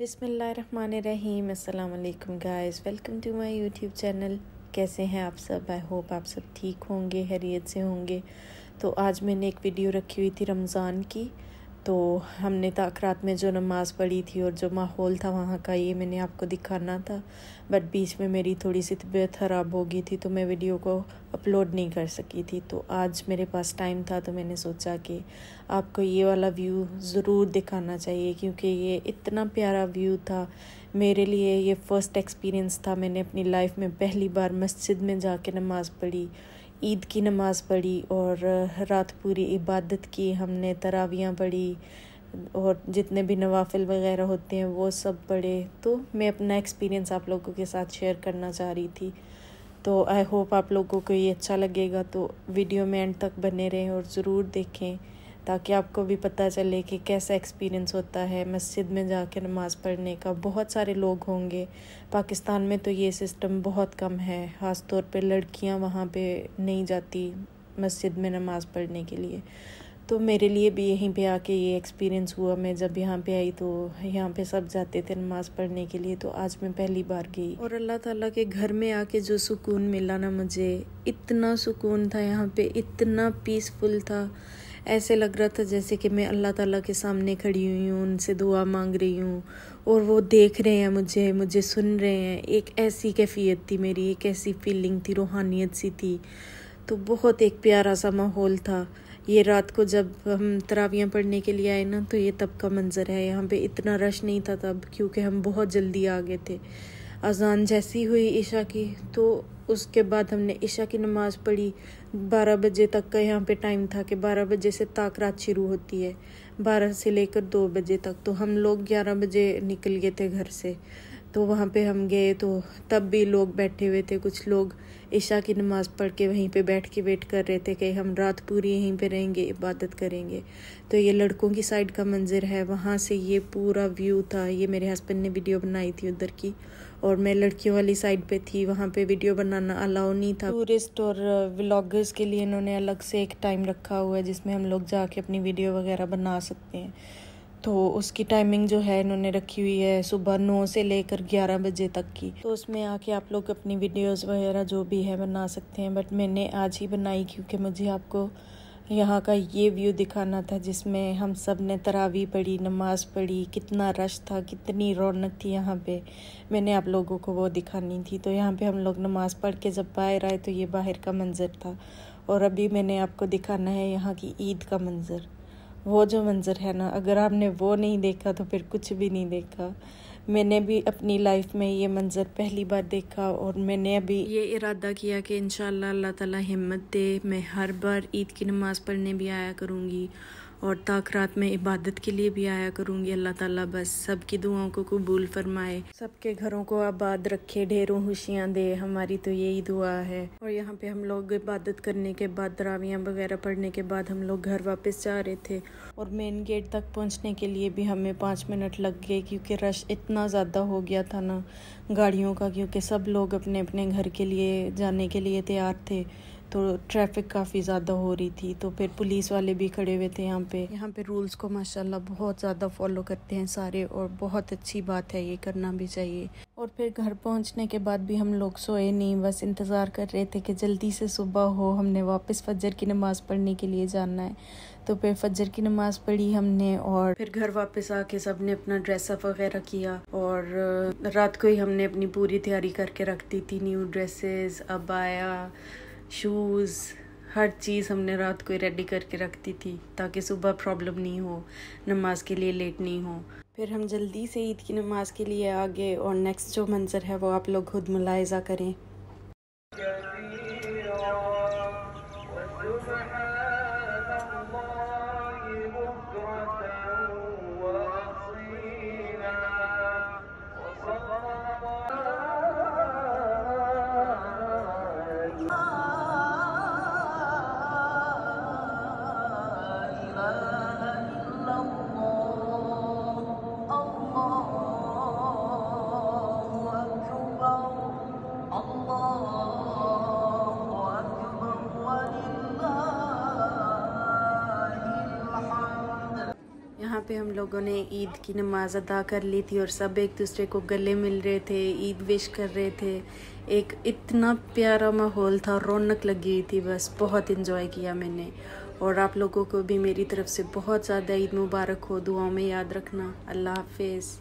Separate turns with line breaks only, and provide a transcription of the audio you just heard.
बिसमीम अल्लाम guys welcome to my YouTube channel कैसे हैं आप सब आई होप आप सब ठीक होंगे हैरियत से होंगे तो आज मैंने एक वीडियो रखी हुई थी रमज़ान की तो हमने रात में जो नमाज़ पढ़ी थी और जो माहौल था वहाँ का ये मैंने आपको दिखाना था बट बीच में मेरी थोड़ी सी तबीयत ख़राब हो गई थी तो मैं वीडियो को अपलोड नहीं कर सकी थी तो आज मेरे पास टाइम था तो मैंने सोचा कि आपको ये वाला व्यू ज़रूर दिखाना चाहिए क्योंकि ये इतना प्यारा व्यू था मेरे लिए ये फ़र्स्ट एक्सपीरियंस था मैंने अपनी लाइफ में पहली बार मस्जिद में जा नमाज़ पढ़ी ईद की नमाज़ पढ़ी और रात पूरी इबादत की हमने तरावियाँ पढ़ी और जितने भी नवाफिल वगैरह होते हैं वो सब पढ़े तो मैं अपना एक्सपीरियंस आप लोगों के साथ शेयर करना चाह रही थी तो आई होप आप लोगों को ये अच्छा लगेगा तो वीडियो में एंड तक बने रहें और ज़रूर देखें ताकि आपको भी पता चले कि कैसा एक्सपीरियंस होता है मस्जिद में कर नमाज़ पढ़ने का बहुत सारे लोग होंगे पाकिस्तान में तो ये सिस्टम बहुत कम है ख़ास तौर पर लड़कियाँ वहाँ पर नहीं जाती मस्जिद में नमाज़ पढ़ने के लिए तो मेरे लिए भी यहीं पे आके ये एक्सपीरियंस हुआ मैं जब यहाँ पे आई तो यहाँ पे सब जाते थे नमाज़ पढ़ने के लिए तो आज मैं पहली बार गई और अल्लाह ताला के घर में आके जो सुकून मिला ना मुझे इतना सुकून था यहाँ पे इतना पीसफुल था ऐसे लग रहा था जैसे कि मैं अल्लाह ताला के सामने खड़ी हुई हूँ उनसे दुआ मांग रही हूँ और वो देख रहे हैं मुझे मुझे सुन रहे हैं एक ऐसी कैफियत थी मेरी एक ऐसी फीलिंग थी रूहानियत सी थी तो बहुत एक प्यारा सा माहौल था ये रात को जब हम तरावियाँ पढ़ने के लिए आए ना तो ये तब का मंज़र है यहाँ पे इतना रश नहीं था तब क्योंकि हम बहुत जल्दी आ गए थे अजान जैसी हुई ईशा की तो उसके बाद हमने ईशा की नमाज़ पढ़ी बारह बजे तक का यहाँ पे टाइम था कि बारह बजे से ताक रात शुरू होती है बारह से लेकर दो बजे तक तो हम लोग ग्यारह बजे निकल गए थे घर से तो वहाँ पे हम गए तो तब भी लोग बैठे हुए थे कुछ लोग ईशा की नमाज़ पढ़ के वहीं पे बैठ के वेट कर रहे थे कि हम रात पूरी यहीं पे रहेंगे इबादत करेंगे तो ये लड़कों की साइड का मंज़र है वहाँ से ये पूरा व्यू था ये मेरे हस्बैंड ने वीडियो बनाई थी उधर की और मैं लड़कियों वाली साइड पे थी वहाँ पे वीडियो बनाना अलाउ नहीं था टूरिस्ट और व्लॉगर्स के लिए इन्होंने अलग से एक टाइम रखा हुआ है जिसमें हम लोग जाके अपनी वीडियो वगैरह बना सकते हैं तो उसकी टाइमिंग जो है इन्होंने रखी हुई है सुबह नौ से लेकर ग्यारह बजे तक की तो उसमें आके आप लोग अपनी वीडियोज़ वगैरह जो भी है बना सकते हैं बट मैंने आज ही बनाई क्योंकि मुझे आपको यहाँ का ये व्यू दिखाना था जिसमें हम सब ने तरावी पढ़ी नमाज पढ़ी कितना रश था कितनी रौनक थी यहाँ पे मैंने आप लोगों को वो दिखानी थी तो यहाँ पे हम लोग नमाज़ पढ़ के जब बाहर आए तो ये बाहर का मंज़र था और अभी मैंने आपको दिखाना है यहाँ की ईद का मंज़र वो जो मंज़र है ना अगर आपने वो नहीं देखा तो फिर कुछ भी नहीं देखा मैंने भी अपनी लाइफ में ये मंज़र पहली बार देखा और मैंने अभी ये इरादा किया कि इन अल्लाह ताला हिम्मत दे मैं हर बार ईद की नमाज़ पढ़ने भी आया करूँगी और ताक रात में इबादत के लिए भी आया करूँगी अल्लाह ताला बस सबकी दुआओं को कबूल फरमाए सबके घरों को आबाद रखे ढेरों खुशियाँ दे हमारी तो यही दुआ है और यहाँ पे हम लोग इबादत करने के बाद दरावियाँ वगैरह पढ़ने के बाद हम लोग घर वापस जा रहे थे और मेन गेट तक पहुँचने के लिए भी हमें पाँच मिनट लग गए क्योंकि रश इतना ज़्यादा हो गया था ना गाड़ियों का क्योंकि सब लोग अपने अपने घर के लिए जाने के लिए तैयार थे तो ट्रैफिक काफ़ी ज़्यादा हो रही थी तो फिर पुलिस वाले भी खड़े हुए थे यहाँ पे यहाँ पे रूल्स को माशाल्लाह बहुत ज़्यादा फॉलो करते हैं सारे और बहुत अच्छी बात है ये करना भी चाहिए और फिर घर पहुँचने के बाद भी हम लोग सोए नहीं बस इंतज़ार कर रहे थे कि जल्दी से सुबह हो हमने वापस फजर की नमाज़ पढ़ने के लिए जाना है तो फिर फजर की नमाज़ पढ़ी हमने और फिर घर वापस आके सब ने अपना ड्रेसअप वगैरह किया और रात को ही हमने अपनी पूरी तैयारी करके रख दी थी न्यू ड्रेसेस अबाया शूज़ हर चीज़ हमने रात को रेडी करके रख दी थी ताकि सुबह प्रॉब्लम नहीं हो नमाज के लिए लेट नहीं हो फिर हम जल्दी से ईद की नमाज के लिए आगे और नेक्स्ट जो मंज़र है वो आप लोग खुद मुलायजा करें पे हम लोगों ने ईद की नमाज़ अदा कर ली थी और सब एक दूसरे को गले मिल रहे थे ईद विश कर रहे थे एक इतना प्यारा माहौल था रौनक लगी हुई थी बस बहुत इन्जॉय किया मैंने और आप लोगों को भी मेरी तरफ से बहुत ज़्यादा ईद मुबारक हो दुआओं में याद रखना अल्लाह हाफिज़